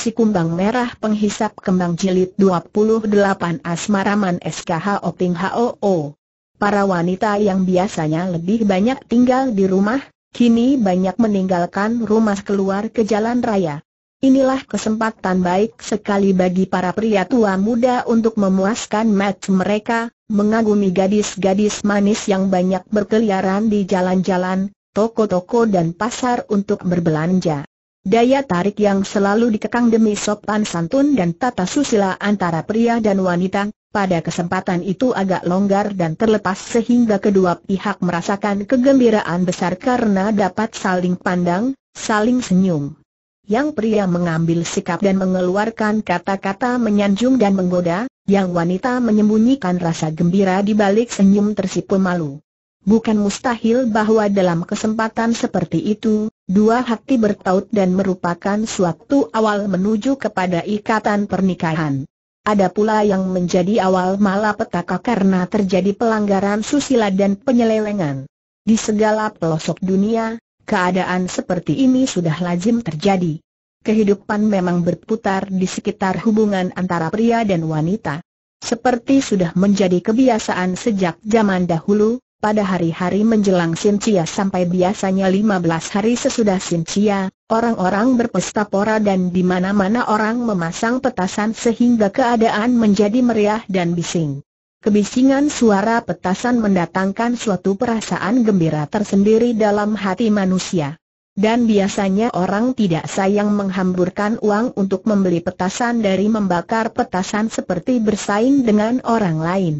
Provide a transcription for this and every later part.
Si Kumbang Merah Penghisap Kembang Jilid 28 Asmaraman SKH Oping HOO Para wanita yang biasanya lebih banyak tinggal di rumah, kini banyak meninggalkan rumah keluar ke jalan raya. Inilah kesempatan baik sekali bagi para pria tua muda untuk memuaskan match mereka, mengagumi gadis-gadis manis yang banyak berkeliaran di jalan-jalan, toko-toko dan pasar untuk berbelanja. Daya tarik yang selalu dikekang demi sopan santun dan tata susila antara pria dan wanita, pada kesempatan itu agak longgar dan terlepas sehingga kedua pihak merasakan kegembiraan besar karena dapat saling pandang, saling senyum. Yang pria mengambil sikap dan mengeluarkan kata-kata menyanjung dan menggoda, yang wanita menyembunyikan rasa gembira di balik senyum tersipu malu. Bukan mustahil bahwa dalam kesempatan seperti itu, Dua hati bertaut dan merupakan suatu awal menuju kepada ikatan pernikahan. Ada pula yang menjadi awal malapetaka karena terjadi pelanggaran susila dan penyelewengan. Di segala pelosok dunia, keadaan seperti ini sudah lazim terjadi. Kehidupan memang berputar di sekitar hubungan antara pria dan wanita. Seperti sudah menjadi kebiasaan sejak zaman dahulu, pada hari-hari menjelang Sincia sampai biasanya 15 hari sesudah Sincia, orang-orang berpesta pora dan di mana-mana orang memasang petasan sehingga keadaan menjadi meriah dan bising. Kebisingan suara petasan mendatangkan suatu perasaan gembira tersendiri dalam hati manusia. Dan biasanya orang tidak sayang menghamburkan uang untuk membeli petasan dari membakar petasan seperti bersaing dengan orang lain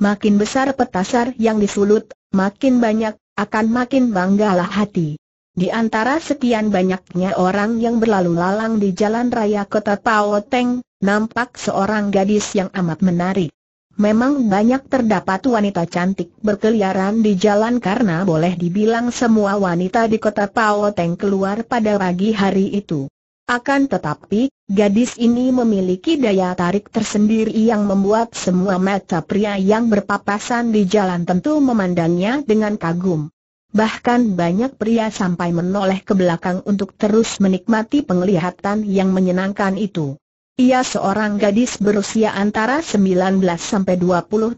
makin besar petasar yang disulut, makin banyak, akan makin banggalah hati. Di antara sekian banyaknya orang yang berlalu lalang di jalan raya kota Teng, nampak seorang gadis yang amat menarik. Memang banyak terdapat wanita cantik berkeliaran di jalan karena boleh dibilang semua wanita di kota Teng keluar pada pagi hari itu. Akan tetapi, gadis ini memiliki daya tarik tersendiri yang membuat semua mata pria yang berpapasan di jalan tentu memandangnya dengan kagum. Bahkan banyak pria sampai menoleh ke belakang untuk terus menikmati penglihatan yang menyenangkan itu. Ia seorang gadis berusia antara 19 20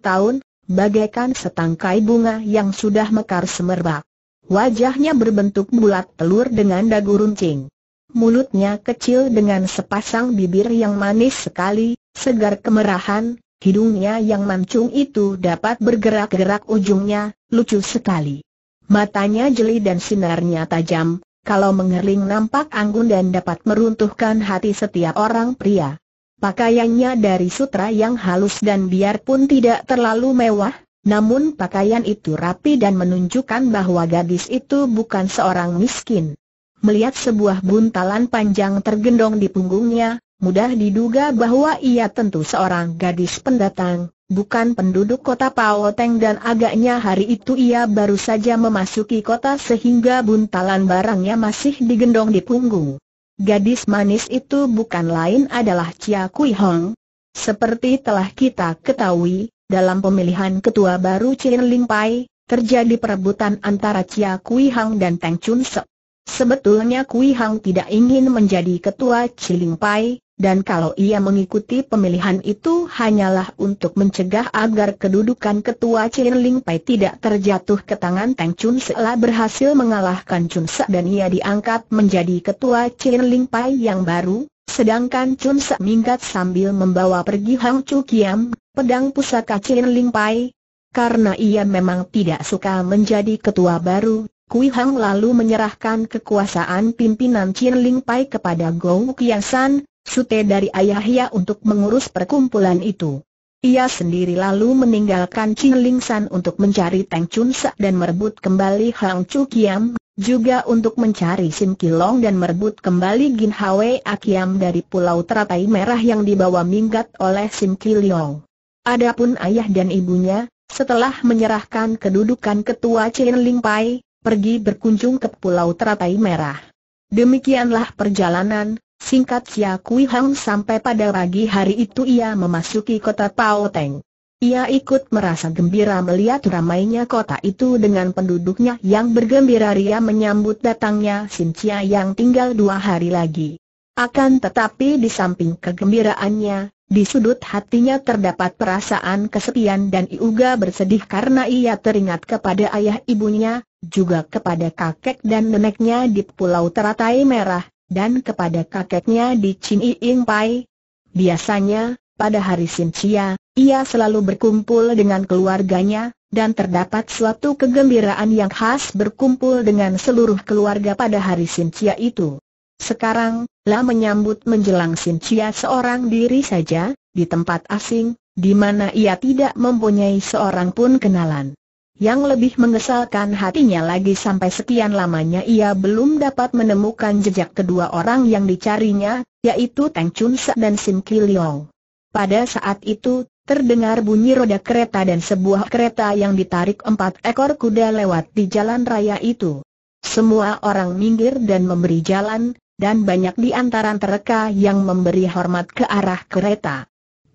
tahun, bagaikan setangkai bunga yang sudah mekar semerbak. Wajahnya berbentuk bulat telur dengan dagu runcing mulutnya kecil dengan sepasang bibir yang manis sekali, segar kemerahan, hidungnya yang mancung itu dapat bergerak-gerak ujungnya, lucu sekali. Matanya jeli dan sinarnya tajam, kalau mengerling nampak anggun dan dapat meruntuhkan hati setiap orang pria. Pakaiannya dari sutra yang halus dan biarpun tidak terlalu mewah, namun pakaian itu rapi dan menunjukkan bahwa gadis itu bukan seorang miskin melihat sebuah buntalan panjang tergendong di punggungnya, mudah diduga bahwa ia tentu seorang gadis pendatang, bukan penduduk kota Paoteng dan agaknya hari itu ia baru saja memasuki kota sehingga buntalan barangnya masih digendong di punggung. Gadis manis itu bukan lain adalah Chia Kui Hong. Seperti telah kita ketahui, dalam pemilihan ketua baru Chin Ling Pai, terjadi perebutan antara Chia Kui Hong dan Teng Chun Sek. Sebetulnya Kui Hang tidak ingin menjadi ketua Ciling Pai, dan kalau ia mengikuti pemilihan itu hanyalah untuk mencegah agar kedudukan ketua Ciling Pai tidak terjatuh ke tangan Tang Chun setelah berhasil mengalahkan Chun Se dan ia diangkat menjadi ketua Ciling Pai yang baru, sedangkan Chun Se minggat sambil membawa pergi Hang Chu Kiam, pedang pusaka Ciling Pai, karena ia memang tidak suka menjadi ketua baru, Kui Hang lalu menyerahkan kekuasaan pimpinan Chin Ling Pai kepada Gong Kiasan, sute dari ayahnya untuk mengurus perkumpulan itu. Ia sendiri lalu meninggalkan Chin Ling San untuk mencari Teng Chun Sa dan merebut kembali Hang Chu Kiam, juga untuk mencari Sim Kilong dan merebut kembali Gin Hwe Akiam dari Pulau Teratai Merah yang dibawa minggat oleh Sim Kilong. Adapun ayah dan ibunya, setelah menyerahkan kedudukan ketua Chin Ling Pai, pergi berkunjung ke Pulau Teratai Merah. Demikianlah perjalanan, singkat Sia Kui Hang sampai pada pagi hari itu ia memasuki kota Pao Teng. Ia ikut merasa gembira melihat ramainya kota itu dengan penduduknya yang bergembira ria menyambut datangnya Chia yang tinggal dua hari lagi. Akan tetapi di samping kegembiraannya, di sudut hatinya terdapat perasaan kesepian dan Iuga bersedih karena ia teringat kepada ayah ibunya, juga kepada kakek dan neneknya di Pulau Teratai Merah, dan kepada kakeknya di Chin Ing Pai. Biasanya, pada hari Sincia, ia selalu berkumpul dengan keluarganya, dan terdapat suatu kegembiraan yang khas berkumpul dengan seluruh keluarga pada hari Sincia itu. Sekarang, La menyambut menjelang Sincia seorang diri saja, di tempat asing, di mana ia tidak mempunyai seorang pun kenalan. Yang lebih mengesalkan hatinya lagi sampai sekian lamanya ia belum dapat menemukan jejak kedua orang yang dicarinya, yaitu Tang Chun Se dan Sim Leong. Pada saat itu, terdengar bunyi roda kereta dan sebuah kereta yang ditarik empat ekor kuda lewat di jalan raya itu. Semua orang minggir dan memberi jalan, dan banyak di antara mereka yang memberi hormat ke arah kereta.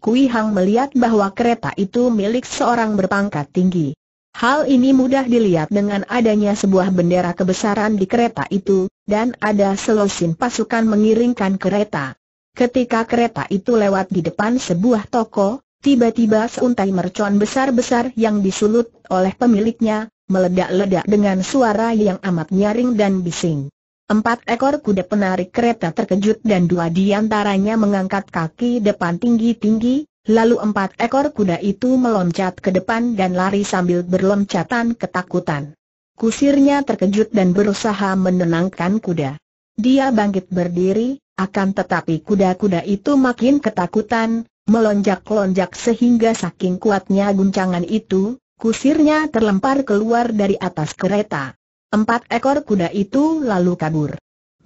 Kui Hang melihat bahwa kereta itu milik seorang berpangkat tinggi. Hal ini mudah dilihat dengan adanya sebuah bendera kebesaran di kereta itu, dan ada selosin pasukan mengiringkan kereta. Ketika kereta itu lewat di depan sebuah toko, tiba-tiba seuntai mercon besar-besar yang disulut oleh pemiliknya, meledak-ledak dengan suara yang amat nyaring dan bising. Empat ekor kuda penarik kereta terkejut dan dua di antaranya mengangkat kaki depan tinggi-tinggi, Lalu empat ekor kuda itu meloncat ke depan dan lari sambil berloncatan ketakutan. Kusirnya terkejut dan berusaha menenangkan kuda. Dia bangkit berdiri, akan tetapi kuda-kuda itu makin ketakutan, melonjak-lonjak sehingga saking kuatnya guncangan itu, kusirnya terlempar keluar dari atas kereta. Empat ekor kuda itu lalu kabur.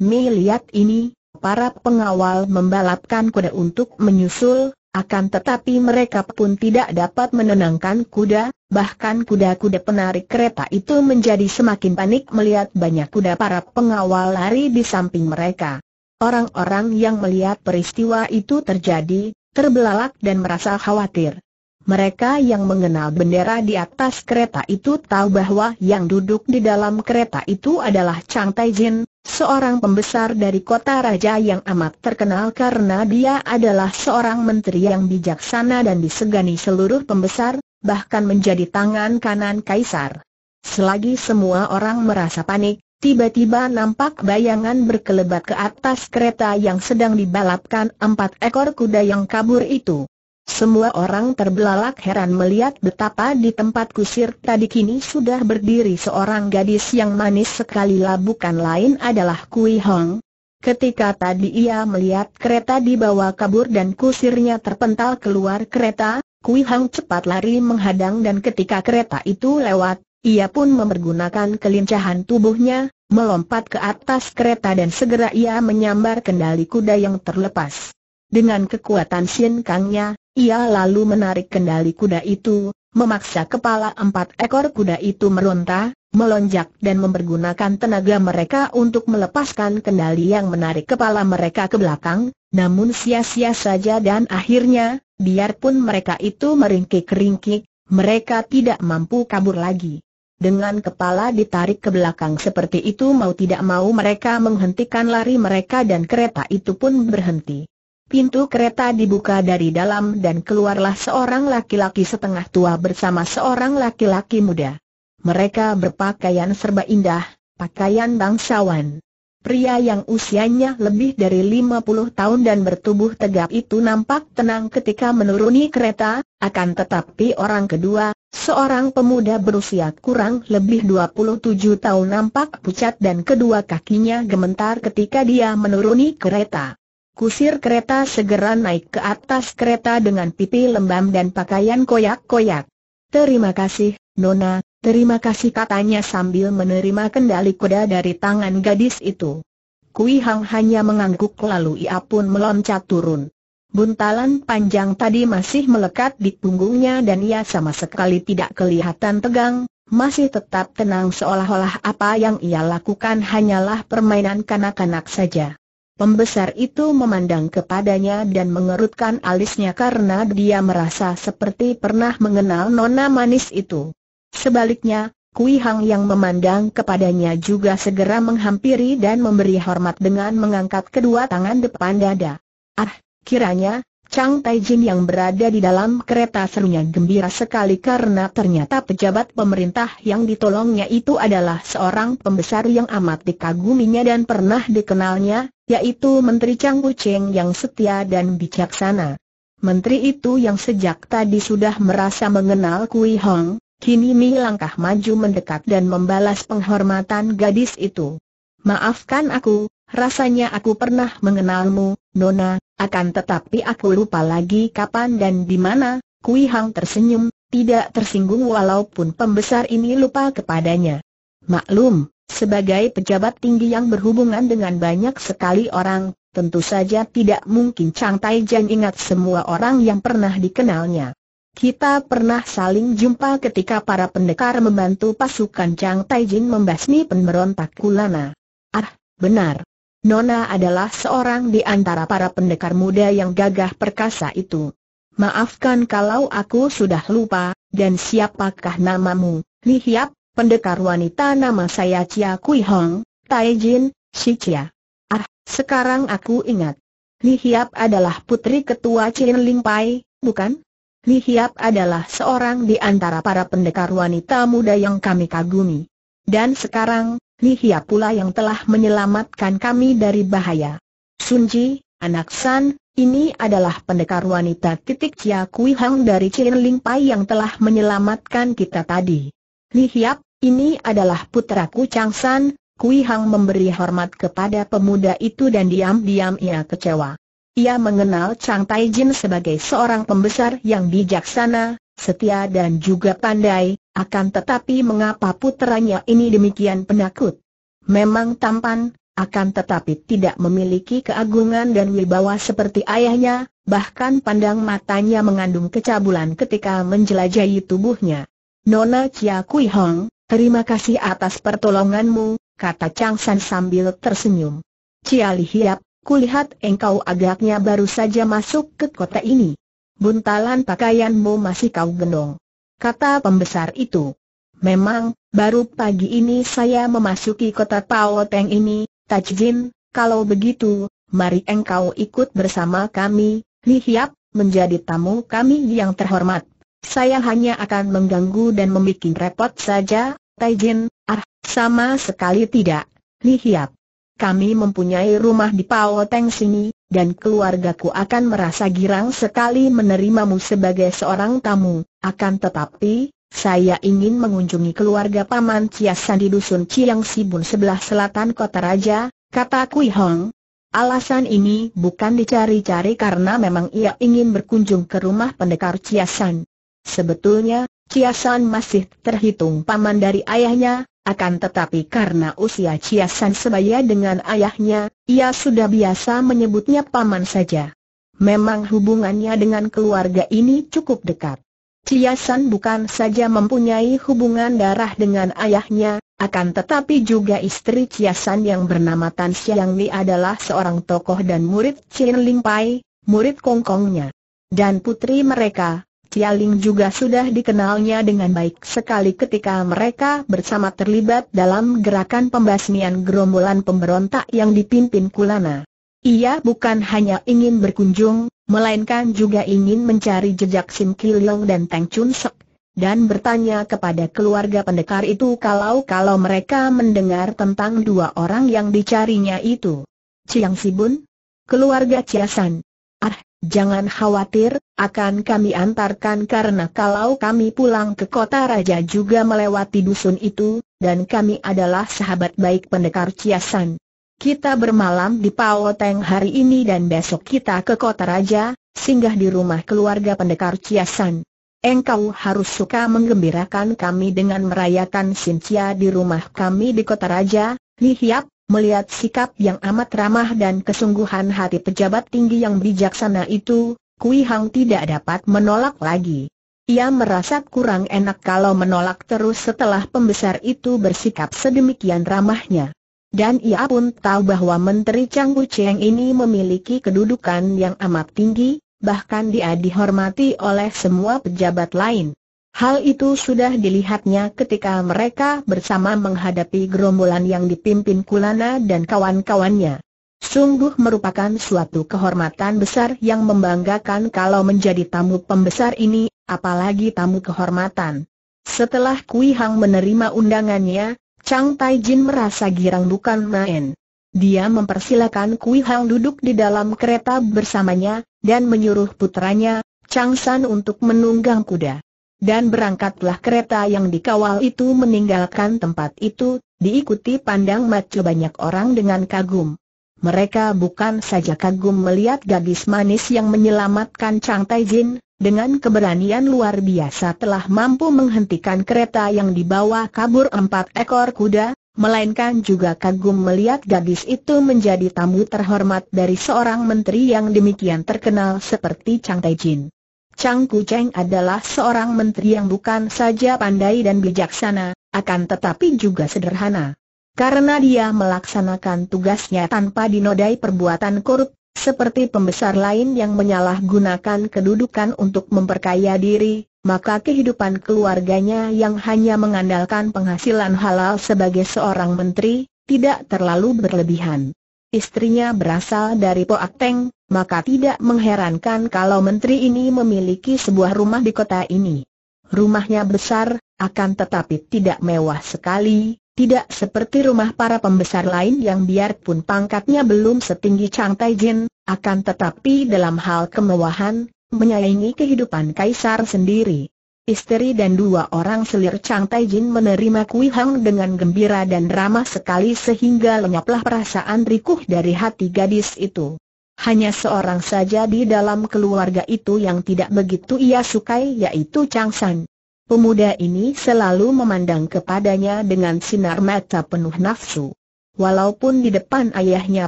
Mi lihat ini, para pengawal membalapkan kuda untuk menyusul, akan tetapi mereka pun tidak dapat menenangkan kuda, bahkan kuda-kuda penarik kereta itu menjadi semakin panik melihat banyak kuda para pengawal lari di samping mereka. Orang-orang yang melihat peristiwa itu terjadi, terbelalak dan merasa khawatir. Mereka yang mengenal bendera di atas kereta itu tahu bahwa yang duduk di dalam kereta itu adalah Chang Taijin, seorang pembesar dari kota raja yang amat terkenal karena dia adalah seorang menteri yang bijaksana dan disegani seluruh pembesar, bahkan menjadi tangan kanan kaisar. Selagi semua orang merasa panik, tiba-tiba nampak bayangan berkelebat ke atas kereta yang sedang dibalapkan empat ekor kuda yang kabur itu. Semua orang terbelalak heran melihat betapa di tempat kusir tadi kini sudah berdiri seorang gadis yang manis sekali lah bukan lain adalah Kui Hong. Ketika tadi ia melihat kereta dibawa kabur dan kusirnya terpental keluar kereta, Kui Hong cepat lari menghadang dan ketika kereta itu lewat, ia pun mempergunakan kelincahan tubuhnya, melompat ke atas kereta dan segera ia menyambar kendali kuda yang terlepas. Dengan kekuatan sin kangnya, ia lalu menarik kendali kuda itu, memaksa kepala empat ekor kuda itu meronta, melonjak dan mempergunakan tenaga mereka untuk melepaskan kendali yang menarik kepala mereka ke belakang, namun sia-sia saja dan akhirnya, biarpun mereka itu meringkik-ringkik, mereka tidak mampu kabur lagi. Dengan kepala ditarik ke belakang seperti itu mau tidak mau mereka menghentikan lari mereka dan kereta itu pun berhenti. Pintu kereta dibuka dari dalam dan keluarlah seorang laki-laki setengah tua bersama seorang laki-laki muda. Mereka berpakaian serba indah, pakaian bangsawan. Pria yang usianya lebih dari 50 tahun dan bertubuh tegap itu nampak tenang ketika menuruni kereta, akan tetapi orang kedua, seorang pemuda berusia kurang lebih 27 tahun nampak pucat dan kedua kakinya gementar ketika dia menuruni kereta. Kusir kereta segera naik ke atas kereta dengan pipi lembam dan pakaian koyak-koyak. Terima kasih, Nona, terima kasih katanya sambil menerima kendali kuda dari tangan gadis itu. Kui Hang hanya mengangguk lalu ia pun meloncat turun. Buntalan panjang tadi masih melekat di punggungnya dan ia sama sekali tidak kelihatan tegang, masih tetap tenang seolah-olah apa yang ia lakukan hanyalah permainan kanak-kanak saja. Pembesar itu memandang kepadanya dan mengerutkan alisnya karena dia merasa seperti pernah mengenal nona manis itu. Sebaliknya, Kui Hang yang memandang kepadanya juga segera menghampiri dan memberi hormat dengan mengangkat kedua tangan depan dada. Ah, kiranya, Chang Taijin yang berada di dalam kereta serunya gembira sekali karena ternyata pejabat pemerintah yang ditolongnya itu adalah seorang pembesar yang amat dikaguminya dan pernah dikenalnya, yaitu Menteri Chang Wucheng yang setia dan bijaksana. Menteri itu yang sejak tadi sudah merasa mengenal Kui Hong, kini Mi langkah maju mendekat dan membalas penghormatan gadis itu. Maafkan aku, rasanya aku pernah mengenalmu, Nona, akan tetapi aku lupa lagi kapan dan di mana. Kui Hong tersenyum, tidak tersinggung walaupun pembesar ini lupa kepadanya. Maklum, sebagai pejabat tinggi yang berhubungan dengan banyak sekali orang, tentu saja tidak mungkin Chang Tai ingat semua orang yang pernah dikenalnya. Kita pernah saling jumpa ketika para pendekar membantu pasukan Chang Taijin membasmi pemberontak Kulana. Ah, benar. Nona adalah seorang di antara para pendekar muda yang gagah perkasa itu. Maafkan kalau aku sudah lupa, dan siapakah namamu, Li Hiap? pendekar wanita nama saya Chia Kui Hong, Tai Jin, Si Chia. Ah, sekarang aku ingat. Li Hiap adalah putri ketua Chin Ling Pai, bukan? Li Hiap adalah seorang di antara para pendekar wanita muda yang kami kagumi. Dan sekarang, Li Hiap pula yang telah menyelamatkan kami dari bahaya. Sunji, anak San, ini adalah pendekar wanita titik Chia Kui Hong dari Chin Ling Pai yang telah menyelamatkan kita tadi. Li Hiap, ini adalah putraku Chang San, Kui Hang memberi hormat kepada pemuda itu dan diam-diam ia kecewa. Ia mengenal Chang Tai Jin sebagai seorang pembesar yang bijaksana, setia dan juga pandai, akan tetapi mengapa putranya ini demikian penakut? Memang tampan, akan tetapi tidak memiliki keagungan dan wibawa seperti ayahnya, bahkan pandang matanya mengandung kecabulan ketika menjelajahi tubuhnya. Nona Chia Kui Hong, terima kasih atas pertolonganmu, kata Chang San sambil tersenyum. Chia Li Hiap, kulihat engkau agaknya baru saja masuk ke kota ini. Buntalan pakaianmu masih kau gendong," Kata pembesar itu. Memang, baru pagi ini saya memasuki kota Pao Teng ini, Tajin, kalau begitu, mari engkau ikut bersama kami, Li Hiap, menjadi tamu kami yang terhormat. Saya hanya akan mengganggu dan membuat repot saja, Taijin, ah, sama sekali tidak, Li Hiap. Kami mempunyai rumah di Paoteng sini, dan keluargaku akan merasa girang sekali menerimamu sebagai seorang tamu. Akan tetapi, saya ingin mengunjungi keluarga Paman Ciasan di Dusun Ciang Sibun sebelah selatan kota Raja, kata Kui Hong. Alasan ini bukan dicari-cari karena memang ia ingin berkunjung ke rumah pendekar Ciasan. Sebetulnya, Ciasan masih terhitung paman dari ayahnya, akan tetapi karena usia Ciasan sebaya dengan ayahnya, ia sudah biasa menyebutnya paman saja. Memang hubungannya dengan keluarga ini cukup dekat. Ciasan bukan saja mempunyai hubungan darah dengan ayahnya, akan tetapi juga istri Ciasan yang bernama Tan Xiang Li adalah seorang tokoh dan murid Cien Ling Pai, murid kongkongnya. Dan putri mereka, Cialing juga sudah dikenalnya dengan baik sekali ketika mereka bersama terlibat dalam gerakan pembasmian gerombolan pemberontak yang dipimpin Kulana. Ia bukan hanya ingin berkunjung, melainkan juga ingin mencari jejak Sim Kiliong dan Tang Chun Sek, dan bertanya kepada keluarga pendekar itu kalau-kalau mereka mendengar tentang dua orang yang dicarinya itu. Chiang Sibun? Keluarga Chiasan? Ah, jangan khawatir, akan kami antarkan karena kalau kami pulang ke kota raja juga melewati dusun itu, dan kami adalah sahabat baik pendekar Ciasan. Kita bermalam di Paoteng hari ini dan besok kita ke kota raja, singgah di rumah keluarga pendekar Ciasan. Engkau harus suka menggembirakan kami dengan merayakan Sintia di rumah kami di kota raja, Hiap Melihat sikap yang amat ramah dan kesungguhan hati pejabat tinggi yang bijaksana itu, Kui Hang tidak dapat menolak lagi. Ia merasa kurang enak kalau menolak terus setelah pembesar itu bersikap sedemikian ramahnya. Dan ia pun tahu bahwa Menteri Chang Wu Cheng ini memiliki kedudukan yang amat tinggi, bahkan dia dihormati oleh semua pejabat lain. Hal itu sudah dilihatnya ketika mereka bersama menghadapi gerombolan yang dipimpin Kulana dan kawan-kawannya. Sungguh merupakan suatu kehormatan besar yang membanggakan kalau menjadi tamu pembesar ini, apalagi tamu kehormatan. Setelah Kui Hang menerima undangannya, Chang Tai Jin merasa girang bukan main. Dia mempersilakan Kui Hang duduk di dalam kereta bersamanya, dan menyuruh putranya, Chang San untuk menunggang kuda dan berangkatlah kereta yang dikawal itu meninggalkan tempat itu, diikuti pandang mata banyak orang dengan kagum. Mereka bukan saja kagum melihat gadis manis yang menyelamatkan Chang Tai Taijin, dengan keberanian luar biasa telah mampu menghentikan kereta yang dibawa kabur empat ekor kuda, melainkan juga kagum melihat gadis itu menjadi tamu terhormat dari seorang menteri yang demikian terkenal seperti Chang Tai Taijin. Chang Kucheng adalah seorang menteri yang bukan saja pandai dan bijaksana, akan tetapi juga sederhana. Karena dia melaksanakan tugasnya tanpa dinodai perbuatan korup, seperti pembesar lain yang menyalahgunakan kedudukan untuk memperkaya diri, maka kehidupan keluarganya yang hanya mengandalkan penghasilan halal sebagai seorang menteri, tidak terlalu berlebihan. Istrinya berasal dari Poak Teng, maka tidak mengherankan kalau menteri ini memiliki sebuah rumah di kota ini. Rumahnya besar, akan tetapi tidak mewah sekali, tidak seperti rumah para pembesar lain yang biarpun pangkatnya belum setinggi Chang Jin, akan tetapi dalam hal kemewahan, menyaingi kehidupan kaisar sendiri. Istri dan dua orang selir Chang Jin menerima Kui Hang dengan gembira dan ramah sekali sehingga lenyaplah perasaan rikuh dari hati gadis itu. Hanya seorang saja di dalam keluarga itu yang tidak begitu ia sukai yaitu Chang San. Pemuda ini selalu memandang kepadanya dengan sinar mata penuh nafsu. Walaupun di depan ayahnya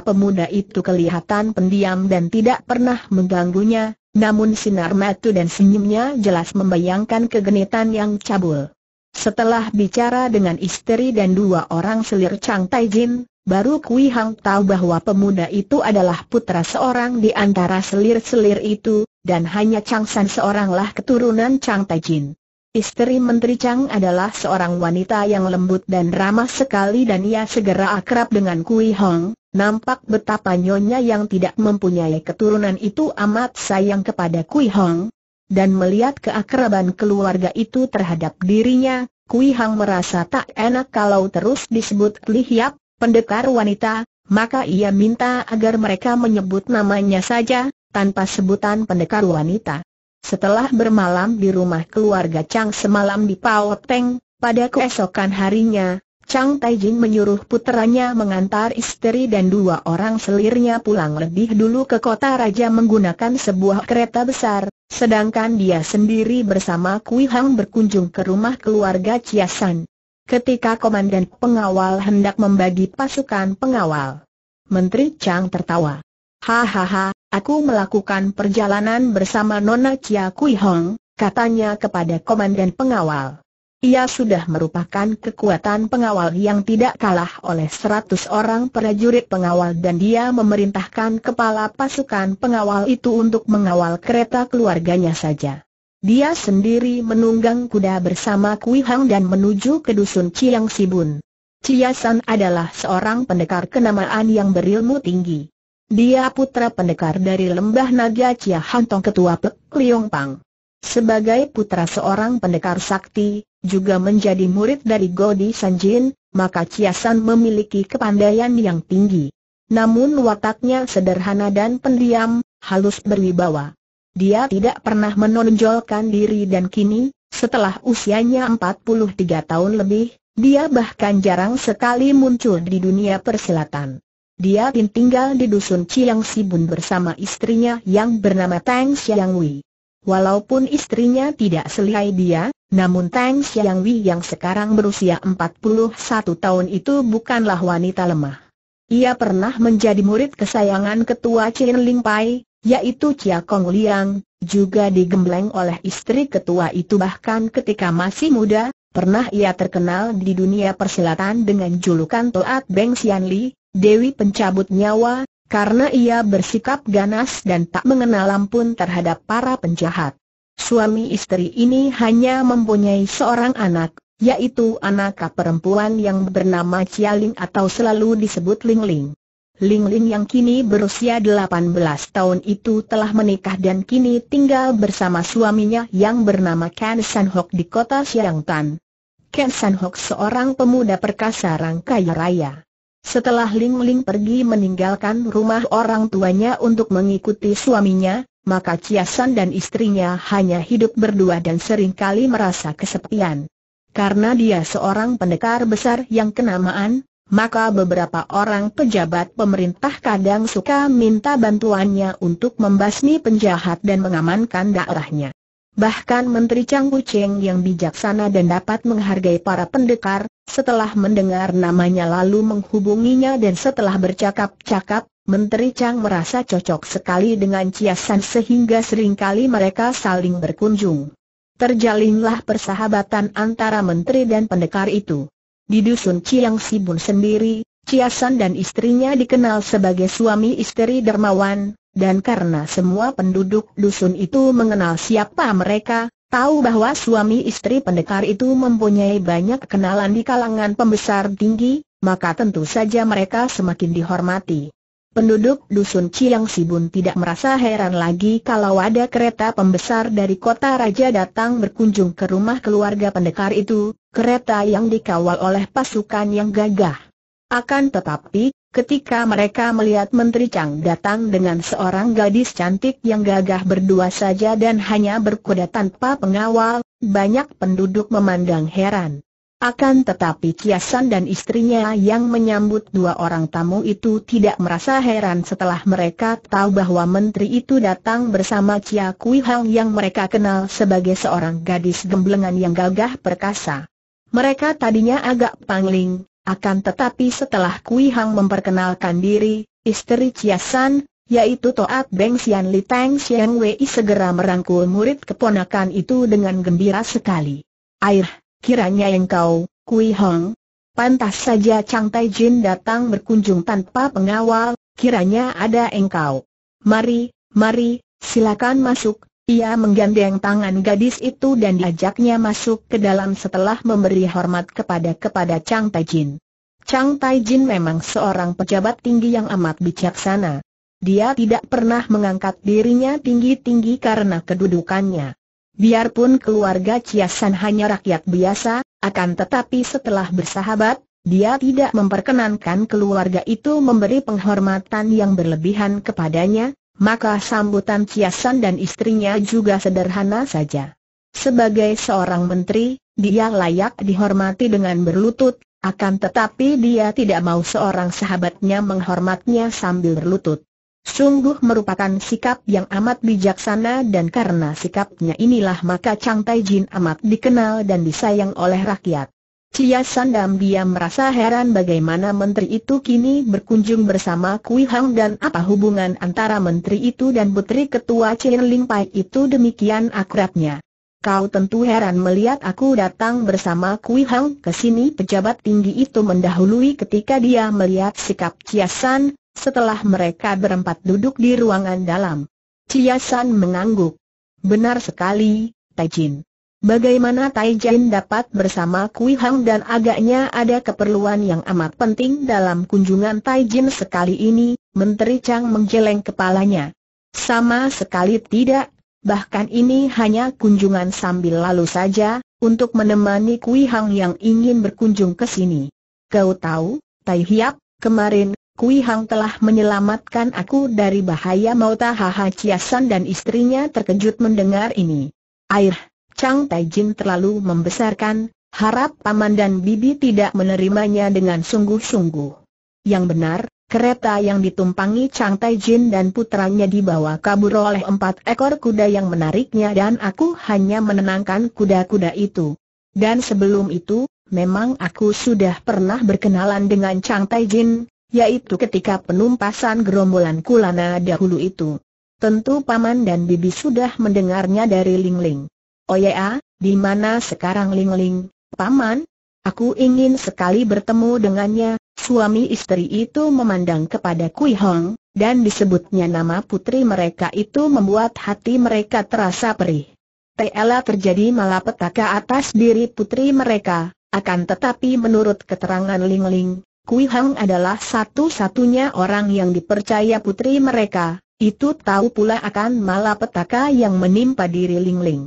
pemuda itu kelihatan pendiam dan tidak pernah mengganggunya, namun sinar mata dan senyumnya jelas membayangkan kegenitan yang cabul. Setelah bicara dengan istri dan dua orang selir Chang Tai Jin. Baru Kui Hang tahu bahwa pemuda itu adalah putra seorang di antara selir-selir itu, dan hanya Chang San seoranglah keturunan Chang Jin. Istri Menteri Chang adalah seorang wanita yang lembut dan ramah sekali dan ia segera akrab dengan Kui Hong, nampak betapa nyonya yang tidak mempunyai keturunan itu amat sayang kepada Kui Hong. Dan melihat keakraban keluarga itu terhadap dirinya, Kui Hang merasa tak enak kalau terus disebut Li Hiap, pendekar wanita, maka ia minta agar mereka menyebut namanya saja, tanpa sebutan pendekar wanita. Setelah bermalam di rumah keluarga Chang semalam di Pao Teng, pada keesokan harinya, Chang Taijin menyuruh putranya mengantar istri dan dua orang selirnya pulang lebih dulu ke kota raja menggunakan sebuah kereta besar, sedangkan dia sendiri bersama Kui Hang berkunjung ke rumah keluarga Chiasan ketika komandan pengawal hendak membagi pasukan pengawal. Menteri Chang tertawa. Hahaha, aku melakukan perjalanan bersama Nona Chia Kui Hong, katanya kepada komandan pengawal. Ia sudah merupakan kekuatan pengawal yang tidak kalah oleh seratus orang prajurit pengawal dan dia memerintahkan kepala pasukan pengawal itu untuk mengawal kereta keluarganya saja. Dia sendiri menunggang kuda bersama Kui Hang dan menuju ke dusun Chiang Sibun. Chiasan adalah seorang pendekar kenamaan yang berilmu tinggi. Dia putra pendekar dari lembah naga Chia Hantong Ketua Pek Liong Pang. Sebagai putra seorang pendekar sakti, juga menjadi murid dari Godi Sanjin, maka Chiasan memiliki kepandaian yang tinggi. Namun wataknya sederhana dan pendiam, halus berwibawa. Dia tidak pernah menonjolkan diri dan kini, setelah usianya 43 tahun lebih, dia bahkan jarang sekali muncul di dunia persilatan. Dia tinggal di dusun Ciang Sibun bersama istrinya yang bernama Tang Xiang Walaupun istrinya tidak selihai dia, namun Tang Xiang yang sekarang berusia 41 tahun itu bukanlah wanita lemah. Ia pernah menjadi murid kesayangan ketua Chin Ling Pai, yaitu Chia Kong Liang, juga digembleng oleh istri ketua itu bahkan ketika masih muda, pernah ia terkenal di dunia persilatan dengan julukan Toat Beng Sian Li, Dewi Pencabut Nyawa, karena ia bersikap ganas dan tak mengenal ampun terhadap para penjahat. Suami istri ini hanya mempunyai seorang anak, yaitu anak perempuan yang bernama Cialing atau selalu disebut Ling Ling. Ling Ling yang kini berusia 18 tahun itu telah menikah dan kini tinggal bersama suaminya yang bernama Ken San Hok di kota Xiangtan. Ken San Hok seorang pemuda perkasa rangkaya raya. Setelah Ling Ling pergi meninggalkan rumah orang tuanya untuk mengikuti suaminya, maka Chia San dan istrinya hanya hidup berdua dan seringkali merasa kesepian. Karena dia seorang pendekar besar yang kenamaan, maka beberapa orang pejabat pemerintah kadang suka minta bantuannya untuk membasmi penjahat dan mengamankan daerahnya. Bahkan Menteri Chang Kucheng yang bijaksana dan dapat menghargai para pendekar, setelah mendengar namanya lalu menghubunginya dan setelah bercakap-cakap, Menteri Chang merasa cocok sekali dengan Ciasan sehingga seringkali mereka saling berkunjung. Terjalinlah persahabatan antara menteri dan pendekar itu. Di dusun Ciang Sibun sendiri, Ciasan dan istrinya dikenal sebagai suami istri dermawan, dan karena semua penduduk dusun itu mengenal siapa mereka, tahu bahwa suami istri pendekar itu mempunyai banyak kenalan di kalangan pembesar tinggi, maka tentu saja mereka semakin dihormati. Penduduk dusun Ciang Sibun tidak merasa heran lagi kalau ada kereta pembesar dari kota raja datang berkunjung ke rumah keluarga pendekar itu, kereta yang dikawal oleh pasukan yang gagah. Akan tetapi, ketika mereka melihat Menteri Chang datang dengan seorang gadis cantik yang gagah berdua saja dan hanya berkuda tanpa pengawal, banyak penduduk memandang heran. Akan tetapi Kiasan dan istrinya yang menyambut dua orang tamu itu tidak merasa heran setelah mereka tahu bahwa menteri itu datang bersama Chia Kui Hang yang mereka kenal sebagai seorang gadis gemblengan yang gagah perkasa. Mereka tadinya agak pangling, akan tetapi setelah Kui Hang memperkenalkan diri, istri Kiasan, yaitu Toat Beng Xian Li Tang Xiang Wei segera merangkul murid keponakan itu dengan gembira sekali. Air Kiranya engkau, Kui Hong, pantas saja Chang Tai Jin datang berkunjung tanpa pengawal, kiranya ada engkau. Mari, mari, silakan masuk. Ia menggandeng tangan gadis itu dan diajaknya masuk ke dalam setelah memberi hormat kepada kepada Chang Tai Jin. Chang Tai Jin memang seorang pejabat tinggi yang amat bijaksana. Dia tidak pernah mengangkat dirinya tinggi-tinggi karena kedudukannya. Biarpun keluarga Ciasan hanya rakyat biasa, akan tetapi setelah bersahabat, dia tidak memperkenankan keluarga itu memberi penghormatan yang berlebihan kepadanya, maka sambutan Ciasan dan istrinya juga sederhana saja. Sebagai seorang menteri, dia layak dihormati dengan berlutut, akan tetapi dia tidak mau seorang sahabatnya menghormatnya sambil berlutut. Sungguh merupakan sikap yang amat bijaksana dan karena sikapnya inilah maka Chang Tai Jin amat dikenal dan disayang oleh rakyat. Cia Sandam dia merasa heran bagaimana menteri itu kini berkunjung bersama Kui Hang dan apa hubungan antara menteri itu dan putri ketua Chen Ling Pai itu demikian akrabnya. Kau tentu heran melihat aku datang bersama Kui Hang ke sini pejabat tinggi itu mendahului ketika dia melihat sikap Chia San, setelah mereka berempat duduk di ruangan dalam, Ciasan mengangguk. Benar sekali, Taijin. Bagaimana Taijin dapat bersama Kui Hang dan agaknya ada keperluan yang amat penting dalam kunjungan Taijin sekali ini, Menteri Chang menggeleng kepalanya. Sama sekali tidak, bahkan ini hanya kunjungan sambil lalu saja, untuk menemani Kui Hang yang ingin berkunjung ke sini. Kau tahu, Tai Hiap, kemarin Kui Hang telah menyelamatkan aku dari bahaya maut Haha Ciasan dan istrinya terkejut mendengar ini. Air, Chang Tai Taijin terlalu membesarkan, harap paman dan bibi tidak menerimanya dengan sungguh-sungguh. Yang benar, kereta yang ditumpangi Chang Tai Taijin dan putranya dibawa kabur oleh empat ekor kuda yang menariknya dan aku hanya menenangkan kuda-kuda itu. Dan sebelum itu, memang aku sudah pernah berkenalan dengan Chang Tai Taijin, yaitu ketika penumpasan gerombolan Kulana dahulu itu. Tentu Paman dan Bibi sudah mendengarnya dari Ling Ling. Oh ya, di mana sekarang Ling Ling, Paman? Aku ingin sekali bertemu dengannya, suami istri itu memandang kepada Kui Hong, dan disebutnya nama putri mereka itu membuat hati mereka terasa perih. Tela terjadi malapetaka atas diri putri mereka, akan tetapi menurut keterangan Ling Ling, Kui Hang adalah satu-satunya orang yang dipercaya putri mereka, itu tahu pula akan malapetaka yang menimpa diri Ling Ling.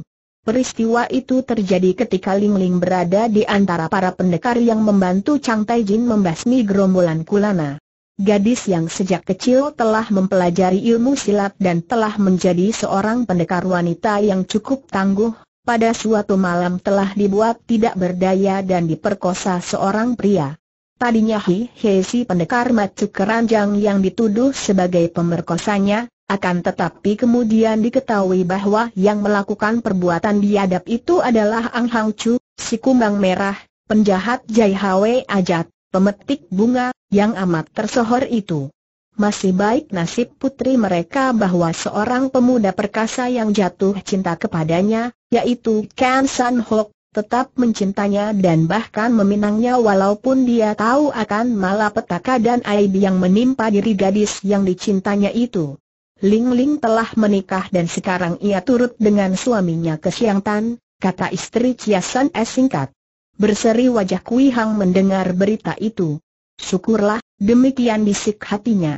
Peristiwa itu terjadi ketika Ling Ling berada di antara para pendekar yang membantu Chang Tai Jin membasmi gerombolan Kulana. Gadis yang sejak kecil telah mempelajari ilmu silat dan telah menjadi seorang pendekar wanita yang cukup tangguh, pada suatu malam telah dibuat tidak berdaya dan diperkosa seorang pria. Tadinya Hi Hei si pendekar macu keranjang yang dituduh sebagai pemerkosanya, akan tetapi kemudian diketahui bahwa yang melakukan perbuatan diadap itu adalah Ang Hang Chu, si kumbang merah, penjahat Jai Hwe Ajat, pemetik bunga, yang amat tersohor itu. Masih baik nasib putri mereka bahwa seorang pemuda perkasa yang jatuh cinta kepadanya, yaitu Kan San Hok, tetap mencintanya dan bahkan meminangnya walaupun dia tahu akan malapetaka dan aib yang menimpa diri gadis yang dicintanya itu. Ling Ling telah menikah dan sekarang ia turut dengan suaminya ke Siang Tan, kata istri San Es singkat. Berseri wajah Kui Hang mendengar berita itu. Syukurlah, demikian bisik hatinya.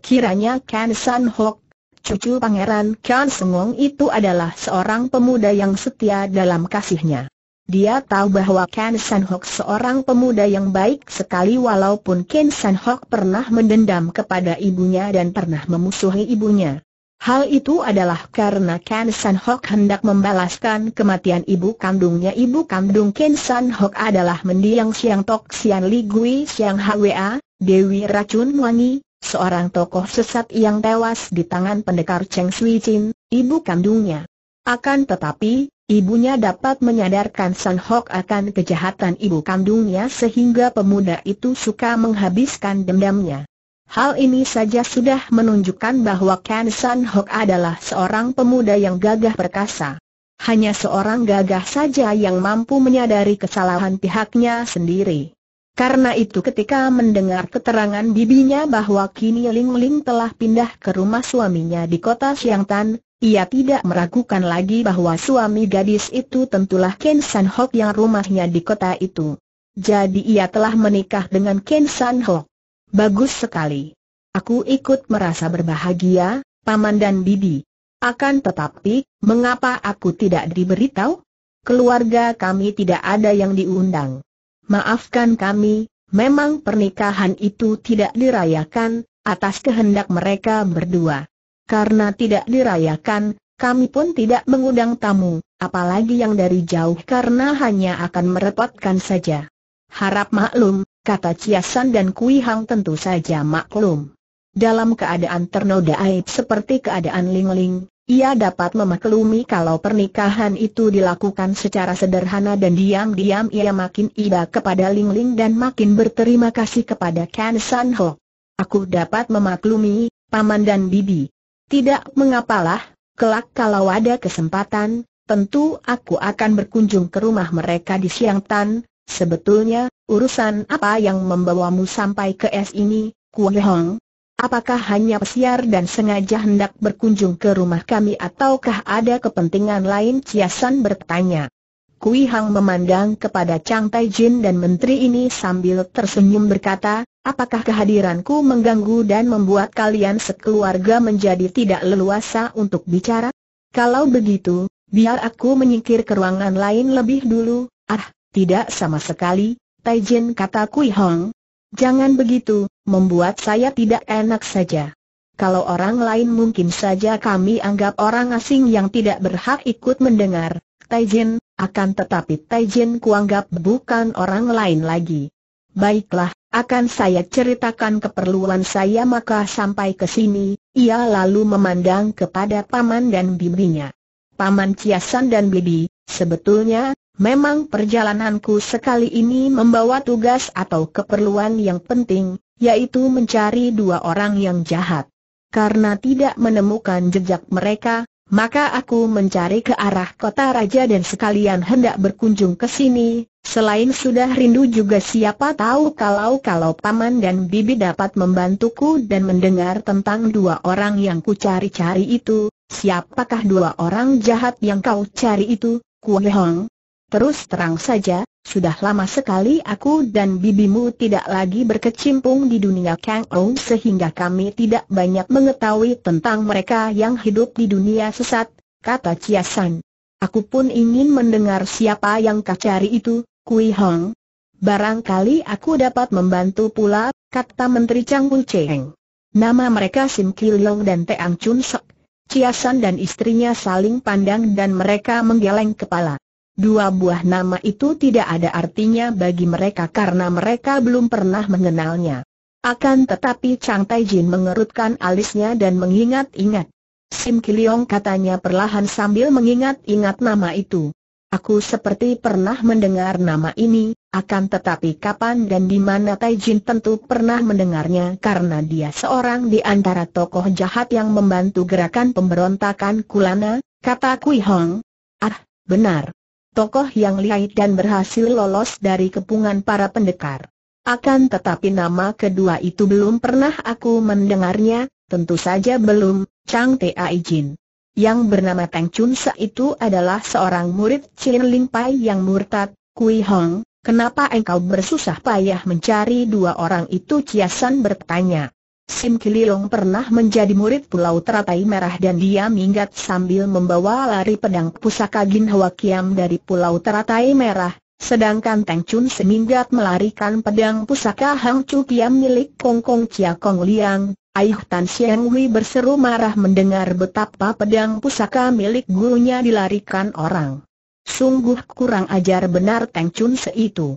Kiranya Ken San Hok, cucu pangeran Ken Sengong itu adalah seorang pemuda yang setia dalam kasihnya. Dia tahu bahwa Ken San Hok seorang pemuda yang baik sekali walaupun Ken San Hok pernah mendendam kepada ibunya dan pernah memusuhi ibunya. Hal itu adalah karena Ken San Hok hendak membalaskan kematian ibu kandungnya. Ibu kandung Ken San Hok adalah mendiang Siang Tok Sian Li Gui Siang Hwa, Dewi Racun Wangi, seorang tokoh sesat yang tewas di tangan pendekar Cheng Sui Chin, ibu kandungnya. Akan tetapi, Ibunya dapat menyadarkan Sang Hok akan kejahatan ibu kandungnya sehingga pemuda itu suka menghabiskan dendamnya. Hal ini saja sudah menunjukkan bahwa Kan Sang Hok adalah seorang pemuda yang gagah perkasa. Hanya seorang gagah saja yang mampu menyadari kesalahan pihaknya sendiri. Karena itu ketika mendengar keterangan bibinya bahwa kini Ling Ling telah pindah ke rumah suaminya di kota Siang Tan, ia tidak meragukan lagi bahwa suami gadis itu tentulah Ken San Hok yang rumahnya di kota itu. Jadi ia telah menikah dengan Ken San Hok. Bagus sekali. Aku ikut merasa berbahagia, paman dan bibi. Akan tetapi, mengapa aku tidak diberitahu? Keluarga kami tidak ada yang diundang. Maafkan kami, memang pernikahan itu tidak dirayakan, atas kehendak mereka berdua. Karena tidak dirayakan, kami pun tidak mengundang tamu, apalagi yang dari jauh karena hanya akan merepotkan saja. Harap maklum, kata Ciasan dan Kui Hang tentu saja maklum. Dalam keadaan ternoda aib seperti keadaan Ling Ling, ia dapat memaklumi kalau pernikahan itu dilakukan secara sederhana dan diam-diam ia makin iba kepada Ling Ling dan makin berterima kasih kepada Kan San Ho. Aku dapat memaklumi, Paman dan Bibi, tidak mengapalah, kelak kalau ada kesempatan, tentu aku akan berkunjung ke rumah mereka di Siang Tan. Sebetulnya, urusan apa yang membawamu sampai ke es ini, Kue Hong? Apakah hanya pesiar dan sengaja hendak berkunjung ke rumah kami ataukah ada kepentingan lain? Ciasan bertanya. Kui Hang memandang kepada Chang Tai Jin dan menteri ini sambil tersenyum berkata, apakah kehadiranku mengganggu dan membuat kalian sekeluarga menjadi tidak leluasa untuk bicara? Kalau begitu, biar aku menyingkir ke ruangan lain lebih dulu, ah, tidak sama sekali, Tai Jin kata Kui Hang. Jangan begitu, membuat saya tidak enak saja. Kalau orang lain mungkin saja kami anggap orang asing yang tidak berhak ikut mendengar, Taijin, akan tetapi Taijin kuanggap bukan orang lain lagi. Baiklah, akan saya ceritakan keperluan saya maka sampai ke sini, ia lalu memandang kepada paman dan bibinya. Paman Ciasan dan bibi, sebetulnya, memang perjalananku sekali ini membawa tugas atau keperluan yang penting, yaitu mencari dua orang yang jahat. Karena tidak menemukan jejak mereka, maka aku mencari ke arah kota raja dan sekalian hendak berkunjung ke sini, selain sudah rindu juga siapa tahu kalau-kalau paman dan bibi dapat membantuku dan mendengar tentang dua orang yang ku cari-cari itu, siapakah dua orang jahat yang kau cari itu, Kuehong? Terus terang saja, sudah lama sekali aku dan bibimu tidak lagi berkecimpung di dunia Kang Ou sehingga kami tidak banyak mengetahui tentang mereka yang hidup di dunia sesat, kata Chia San. Aku pun ingin mendengar siapa yang kau cari itu, Kui Hong. Barangkali aku dapat membantu pula, kata Menteri Chang Wu Cheng. Nama mereka Sim Kilong dan Teang Chun Sok. San dan istrinya saling pandang dan mereka menggeleng kepala. Dua buah nama itu tidak ada artinya bagi mereka karena mereka belum pernah mengenalnya. Akan tetapi Chang Taijin mengerutkan alisnya dan mengingat-ingat. Sim Kiliong katanya perlahan sambil mengingat-ingat nama itu. Aku seperti pernah mendengar nama ini, akan tetapi kapan dan di mana Taijin tentu pernah mendengarnya karena dia seorang di antara tokoh jahat yang membantu gerakan pemberontakan Kulana, kata Kui Hong. Ah, benar tokoh yang lihai dan berhasil lolos dari kepungan para pendekar. Akan tetapi nama kedua itu belum pernah aku mendengarnya, tentu saja belum, Chang Tae Jin. Yang bernama Tang Chun Sa itu adalah seorang murid Chin Ling Pai yang murtad, Kui Hong, kenapa engkau bersusah payah mencari dua orang itu san bertanya. Sim Kiliong pernah menjadi murid Pulau Teratai Merah dan dia minggat sambil membawa lari pedang pusaka Gin Hwa Kiam dari Pulau Teratai Merah, sedangkan Teng Chun seminggat melarikan pedang pusaka Hang Chu Kiam milik Kong Kong Chia Kong Liang. Aih Tan Siang Wei berseru marah mendengar betapa pedang pusaka milik gurunya dilarikan orang. Sungguh kurang ajar benar Teng Chun seitu.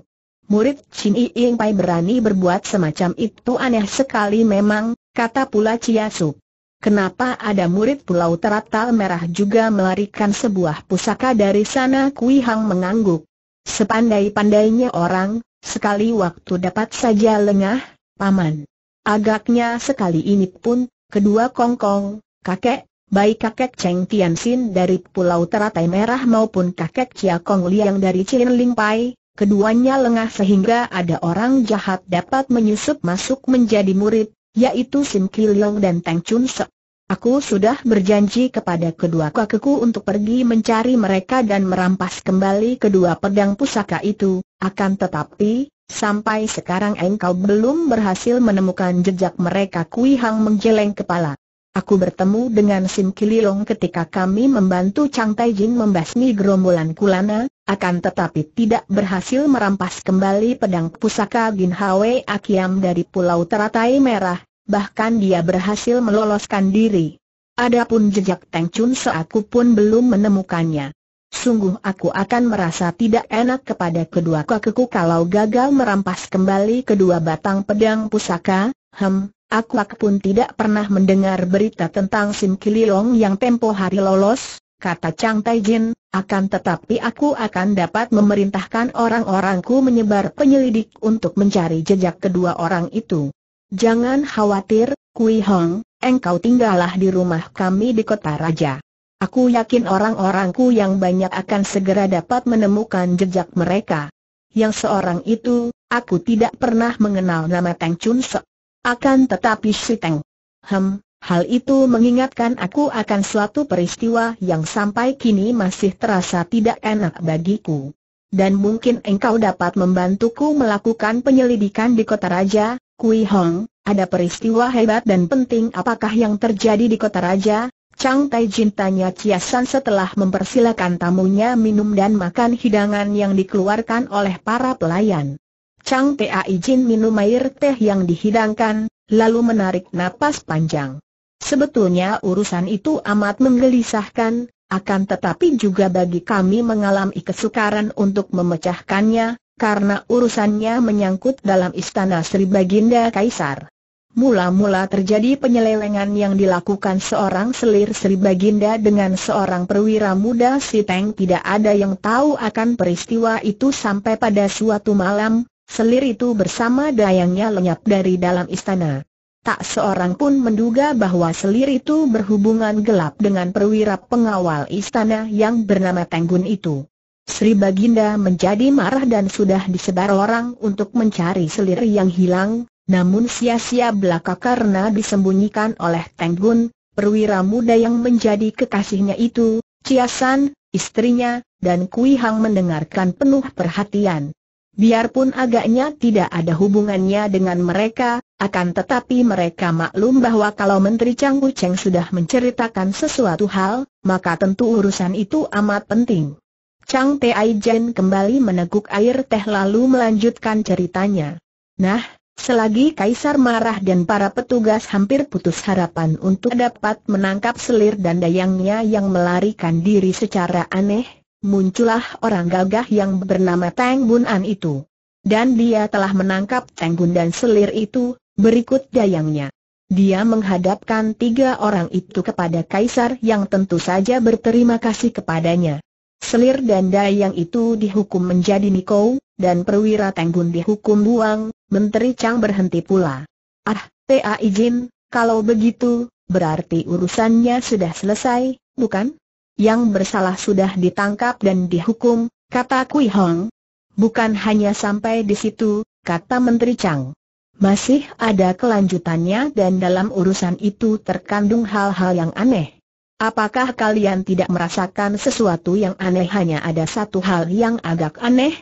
Murid Chin Ying Pai berani berbuat semacam itu aneh sekali memang, kata pula Chia Sup. Kenapa ada murid Pulau Teratal Merah juga melarikan sebuah pusaka dari sana Kui Hang mengangguk. Sepandai-pandainya orang, sekali waktu dapat saja lengah, paman. Agaknya sekali ini pun, kedua kongkong, kakek, baik kakek Cheng Tianxin dari Pulau Teratai Merah maupun kakek Chia Kong Liang dari Chin Ling Pai, keduanya lengah sehingga ada orang jahat dapat menyusup masuk menjadi murid, yaitu Sim Kiliong dan Tang Chun Sek. Aku sudah berjanji kepada kedua kakekku untuk pergi mencari mereka dan merampas kembali kedua pedang pusaka itu, akan tetapi, sampai sekarang engkau belum berhasil menemukan jejak mereka Kui Hang menggeleng kepala. Aku bertemu dengan Sim Kililong ketika kami membantu Chang Taijin membasmi gerombolan Kulana, akan tetapi tidak berhasil merampas kembali pedang pusaka Gin Hwe Akiam dari Pulau Teratai Merah, bahkan dia berhasil meloloskan diri. Adapun jejak Teng Chun seaku pun belum menemukannya. Sungguh aku akan merasa tidak enak kepada kedua kakiku kalau gagal merampas kembali kedua batang pedang pusaka, hem, Aku pun tidak pernah mendengar berita tentang Sim Kililong yang tempo hari lolos, kata Chang Tai Jin, akan tetapi aku akan dapat memerintahkan orang-orangku menyebar penyelidik untuk mencari jejak kedua orang itu. Jangan khawatir, Kui Hong, engkau tinggallah di rumah kami di kota raja. Aku yakin orang-orangku yang banyak akan segera dapat menemukan jejak mereka. Yang seorang itu, aku tidak pernah mengenal nama Tang Chun Sek. Akan tetapi Shiteng. Hem, hal itu mengingatkan aku akan suatu peristiwa yang sampai kini masih terasa tidak enak bagiku. Dan mungkin engkau dapat membantuku melakukan penyelidikan di kota raja, Kui Hong, ada peristiwa hebat dan penting apakah yang terjadi di kota raja, Chang Tai Jin tanya San setelah mempersilakan tamunya minum dan makan hidangan yang dikeluarkan oleh para pelayan. Chang Pea izin minum air teh yang dihidangkan, lalu menarik napas panjang. Sebetulnya urusan itu amat menggelisahkan, akan tetapi juga bagi kami mengalami kesukaran untuk memecahkannya, karena urusannya menyangkut dalam istana Sri Baginda Kaisar. Mula-mula terjadi penyelewengan yang dilakukan seorang selir Sri Baginda dengan seorang perwira muda si Teng tidak ada yang tahu akan peristiwa itu sampai pada suatu malam, Selir itu bersama dayangnya lenyap dari dalam istana. Tak seorang pun menduga bahwa selir itu berhubungan gelap dengan perwira pengawal istana yang bernama Tenggun itu. Sri Baginda menjadi marah dan sudah disebar orang untuk mencari selir yang hilang, namun sia-sia belaka karena disembunyikan oleh Tenggun, perwira muda yang menjadi kekasihnya itu, Ciasan, istrinya, dan Kui Hang mendengarkan penuh perhatian. Biarpun agaknya tidak ada hubungannya dengan mereka, akan tetapi mereka maklum bahwa kalau Menteri Chang Wu Cheng sudah menceritakan sesuatu hal, maka tentu urusan itu amat penting. Chang Tai Jen kembali meneguk air teh lalu melanjutkan ceritanya. Nah, Selagi Kaisar marah dan para petugas hampir putus harapan untuk dapat menangkap selir dan dayangnya yang melarikan diri secara aneh, muncullah orang gagah yang bernama Tang Bun An itu. Dan dia telah menangkap Tang Bun dan selir itu, berikut dayangnya. Dia menghadapkan tiga orang itu kepada Kaisar yang tentu saja berterima kasih kepadanya. Selir dan dayang itu dihukum menjadi nikau, dan perwira Bun dihukum buang, Menteri Chang berhenti pula. Ah, T.A. izin, kalau begitu, berarti urusannya sudah selesai, bukan? yang bersalah sudah ditangkap dan dihukum, kata Kui Hong. Bukan hanya sampai di situ, kata Menteri Chang. Masih ada kelanjutannya dan dalam urusan itu terkandung hal-hal yang aneh. Apakah kalian tidak merasakan sesuatu yang aneh hanya ada satu hal yang agak aneh?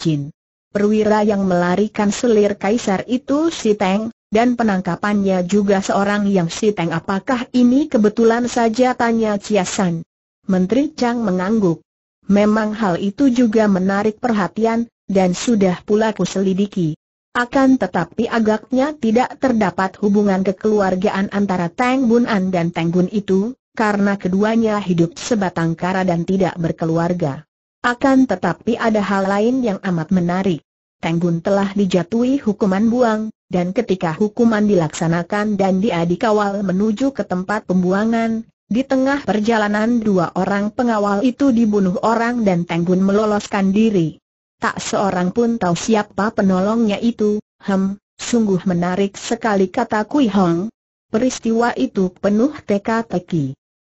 Jin, Perwira yang melarikan selir kaisar itu si Teng, dan penangkapannya juga seorang yang si Teng apakah ini kebetulan saja tanya Ciasan. Menteri Chang mengangguk. Memang hal itu juga menarik perhatian, dan sudah pula ku selidiki. Akan tetapi agaknya tidak terdapat hubungan kekeluargaan antara Tang Bun An dan Tang Bun itu, karena keduanya hidup sebatang kara dan tidak berkeluarga. Akan tetapi ada hal lain yang amat menarik. Tang Bun telah dijatuhi hukuman buang, dan ketika hukuman dilaksanakan dan dia dikawal menuju ke tempat pembuangan, di tengah perjalanan dua orang pengawal itu dibunuh orang dan Tenggun meloloskan diri. Tak seorang pun tahu siapa penolongnya itu, hem, sungguh menarik sekali kata Kui Hong. Peristiwa itu penuh teka-teki.